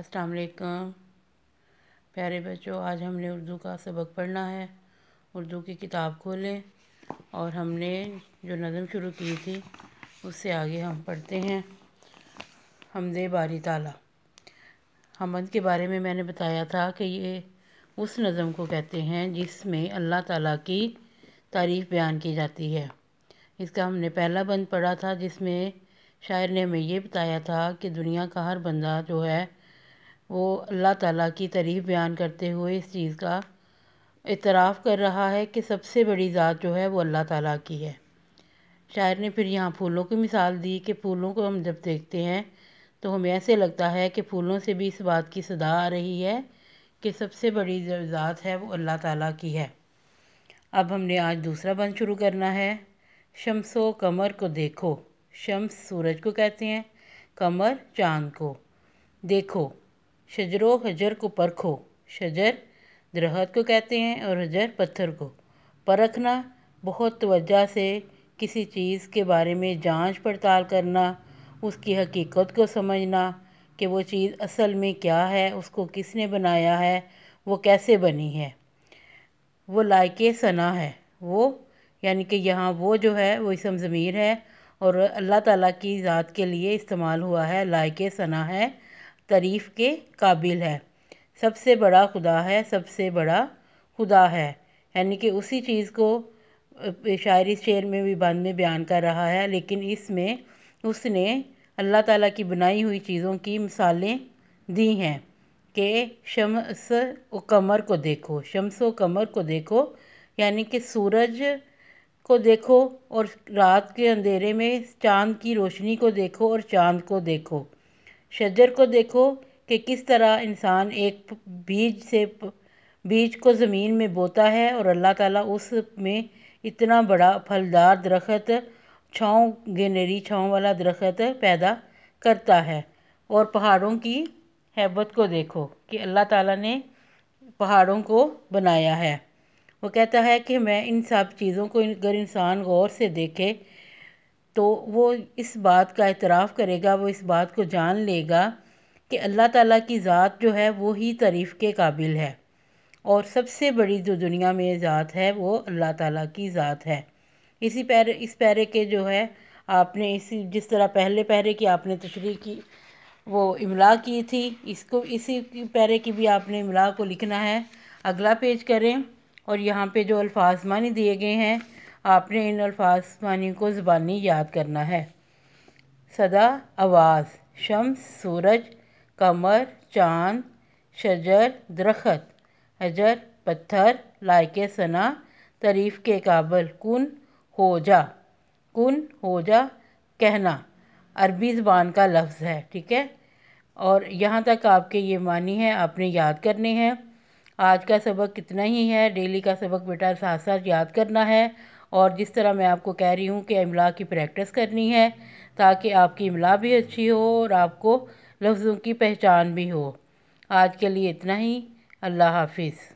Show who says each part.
Speaker 1: अस्सलाम वालेकुम प्यारे बच्चों आज हमने उर्दू का सबक पढ़ना है उर्दू की किताब खोलें और हमने जो नज़म शुरू की थी उससे आगे हम पढ़ते हैं हमदे बारी ताला हमद के बारे में मैंने बताया था कि ये उस नज़म को कहते हैं जिसमें अल्लाह ताला की तारीफ़ बयान की जाती है इसका हमने पहला बंद पढ़ा था जिसमें शायर ने हमें ये बताया था कि दुनिया का हर बंदा जो है वो अल्लाह ताला की तारीफ़ बयान करते हुए इस चीज़ का इतराफ़ कर रहा है कि सबसे बड़ी ज़ात जो है वो अल्लाह ताला की है शायर ने फिर यहाँ फूलों की मिसाल दी कि फूलों को हम जब देखते हैं तो हमें ऐसे लगता है कि फूलों से भी इस बात की सदा आ रही है कि सबसे बड़ी ज़ात है वो अल्लाह ताला की है अब हमने आज दूसरा बंद शुरू करना है शमसो कमर को देखो शम्स सूरज को कहते हैं कमर चाँद को देखो शजरो हजर को परखो शजर दरहत को कहते हैं और हजर पत्थर को परखना बहुत तवज्जा से किसी चीज़ के बारे में जांच पड़ताल करना उसकी हकीकत को समझना कि वो चीज़ असल में क्या है उसको किसने बनाया है वो कैसे बनी है वो लायक सना है वो यानी कि यहाँ वो जो है वो इसम ज़मीर है और अल्लाह ताला की ज़ात के लिए इस्तेमाल हुआ है लायक सना है तारीफ़ के काबिल है सबसे बड़ा खुदा है सबसे बड़ा खुदा है यानी कि उसी चीज़ को शायरी शेर में भी बंद में बयान कर रहा है लेकिन इसमें उसने अल्लाह ताला की बनाई हुई चीज़ों की मिसालें दी हैं कि शम्स व कमर को देखो शम्स व कमर को देखो यानी कि सूरज को देखो और रात के अंधेरे में चांद की रोशनी को देखो और चांद को देखो शजर को देखो कि किस तरह इंसान एक बीज से बीज को ज़मीन में बोता है और अल्लाह ताला उस में इतना बड़ा फलदार दरख्त छाँव गेनेरी छाँव वाला दरख्त पैदा करता है और पहाड़ों की हैबत को देखो कि अल्लाह ताला ने पहाड़ों को बनाया है वो कहता है कि मैं इन सब चीज़ों को अगर इंसान गौर से देखे तो वो इस बात का एतराफ़ करेगा वो इस बात को जान लेगा कि अल्लाह ताला की ज़ात जो है वो ही तारीफ़ के काबिल है और सबसे बड़ी जो दुनिया में ज़ात है वो अल्लाह ताला की ज़ात है इसी पैर इस पैरे के जो है आपने इसी जिस तरह पहले पहरे की आपने तशरी की वो इमला की थी इसको इसी पैरे की भी आपने इमला को लिखना है अगला पेज करें और यहाँ पे जो अल्फाज मानी दिए गए हैं आपने इन अल्फाज मानी को ज़बानी याद करना है सदा आवाज़ शम्स सूरज कमर चाँद शजर दरख्त हजर पत्थर लायक सना तरीफ़ के काबल कन हो जा कन हो जा कहना अरबी ज़बान का लफ्ज़ है ठीक है और यहाँ तक आपके ये मानी है आपने याद करने हैं आज का सबक कितना ही है डेली का सबक बेटा साथ साथ याद करना है और जिस तरह मैं आपको कह रही हूँ कि इमला की प्रैक्टिस करनी है ताकि आपकी इमला भी अच्छी हो और आपको लफ्ज़ों की पहचान भी हो आज के लिए इतना ही अल्लाह हाफिज़